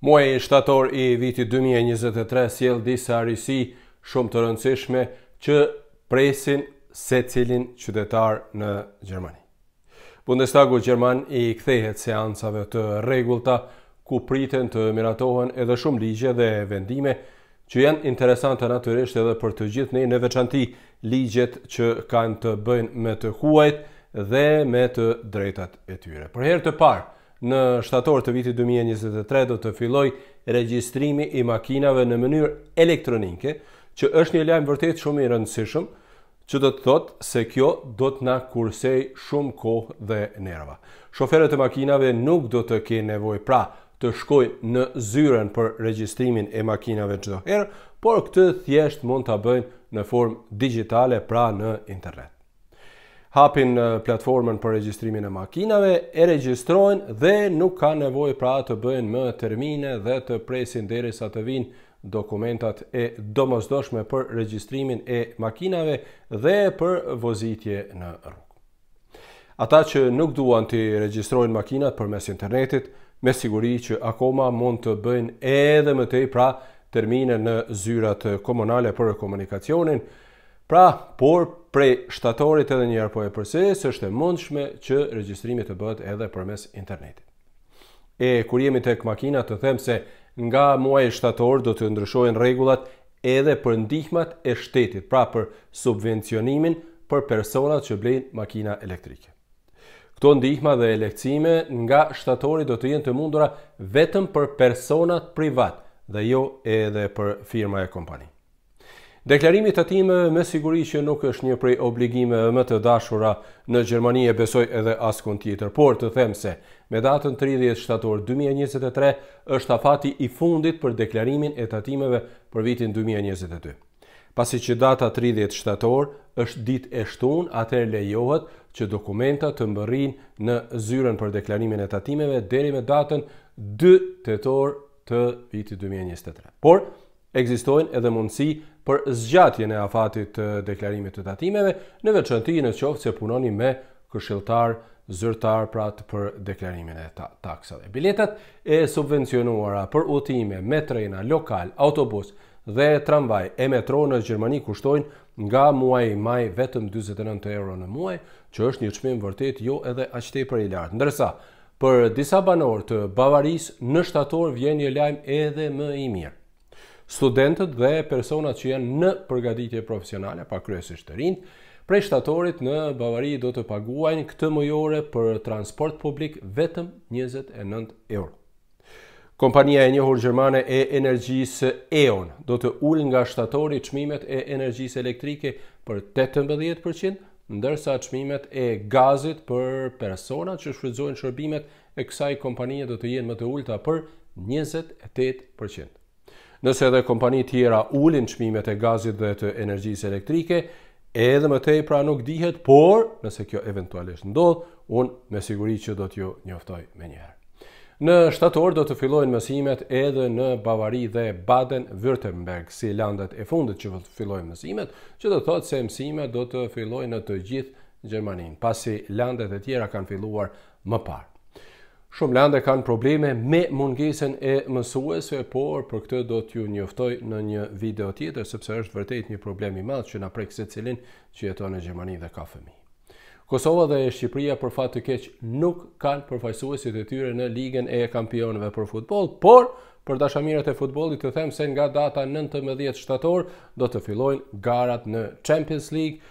Muaj i shtator i viti 2023 sjell disa arisi shumë të rëndësishme që presin se cilin qytetar në Gjermani. Bundestagu Gjerman i kthehet seancave të regullta ku priten të miratohen edhe shumë ligje dhe vendime që janë interesante natyrisht edhe për të gjithë ne në veçanti ligjet që kanë të bëjnë me të huajt dhe me të drejtat e tyre. Për herë të parë, në shtator të vitit 2023 do të filloj registrimi i makinave në mënyrë elektronike, që është një lajmë vërtet shumë i rëndësishëm, që do të thotë se kjo do të na kursej shumë kohë dhe nerva. Shoferët e makinave nuk do të ke nevojë pra të shkojnë në zyrën për regjistrimin e makinave çdo herë, por këtë thjesht mund ta bëjnë në formë digjitale pra në internet hapin platformën për regjistrimin e makinave, e regjistrojnë dhe nuk ka nevojë pra të bëjnë më termine dhe të presin derisa të vinë dokumentat e domosdoshme për regjistrimin e makinave dhe për vozitje në rrugë. Ata që nuk duan të regjistrojnë makinat për mes internetit, me siguri që akoma mund të bëjnë edhe më tej pra termine në zyrat komunale për komunikacionin, pra por prej shtatorit edhe njëherë po e përsëri se është e mundshme që regjistrimi të bëhet edhe përmes internetit. E kur jemi tek makina të them se nga muaji shtator do të ndryshojnë rregullat edhe për ndihmat e shtetit, pra për subvencionimin për personat që blejnë makina elektrike. Kto ndihma dhe elektrime nga shtatori do të jenë të mundura vetëm për personat privat dhe jo edhe për firma e kompanin. Deklarimi të time me siguri që nuk është një prej obligime më të dashura në Gjermani e besoj edhe askun tjetër, por të them se me datën 30 shtator 2023 është afati i fundit për deklarimin e tatimeve për vitin 2022. Pasi që data 30 shtator është dit e shtun, atër lejohet që dokumentat të mbërrin në zyren për deklarimin e tatimeve deri me datën 2 tetor të vitit 2023. Por, Ekzistojnë edhe mundësi për zgjatjen e afatit të deklarimit të tatimeve në veçanti në qoftë se punoni me këshilltar zyrtar pra të për deklarimin e ta, taksave. Biletat e subvencionuara për utime me trena, lokal, autobus dhe tramvaj e metro në Gjermani kushtojnë nga muaj maj vetëm 29 euro në muaj, që është një çmim vërtet jo edhe aqtej për i lartë. Ndërsa, për disa banor të Bavaris në shtator vjen një lajmë edhe më i mirë studentët dhe personat që janë në përgatitje profesionale, pa kryesisht të rinjtë, prej shtatorit në Bavari do të paguajnë këtë mujore për transport publik vetëm 29 euro. Kompania e njohur gjermane e energjisë EON do të ullë nga shtatori qmimet e energjisë elektrike për 18%, ndërsa qmimet e gazit për personat që shfridzojnë shërbimet e kësaj kompanije do të jenë më të ullëta për 28%. Nëse edhe kompani tjera ulin qmimet e gazit dhe të energjisë elektrike, edhe më tej pra nuk dihet, por nëse kjo eventualisht ndodh, unë me siguri që do t'ju njoftoj me njerë. Në shtator do të fillojnë mësimet edhe në Bavari dhe Baden-Württemberg, si landet e fundit që do të fillojnë mësimet, që do të thotë se mësimet do të fillojnë në të gjithë Gjermaninë, pasi landet e tjera kanë filluar më parë. Shumë lande kanë probleme me mungesën e mësuesve, por për këtë do t'ju njoftoj në një video tjetër sepse është vërtet një problem i madh që na prek secilin që jeton në Gjermani dhe ka fëmijë. Kosova dhe Shqipëria për fat të keq nuk kanë përfaqësuesit e tyre në Ligën e Kampionëve për futboll, por për dashamirët e futbollit të them se nga data 19 shtator do të fillojnë garat në Champions League.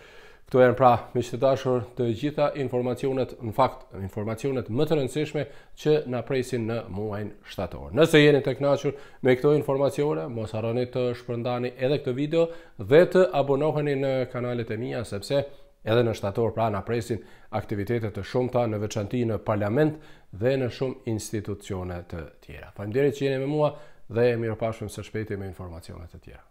Këtu e në pra, me që të dashur të gjitha informacionet, në fakt, informacionet më të rëndësishme që në presin në muajnë shtatorë. Nëse jeni të knashur me këto informacione, mos arroni të shpërndani edhe këtë video dhe të abonoheni në kanalet e mija, sepse edhe në shtatorë pra në presin aktivitetet të shumë ta në veçanti në parlament dhe në shumë institucionet të tjera. Falem që jeni me mua dhe mirë së shpeti me informacionet të tjera.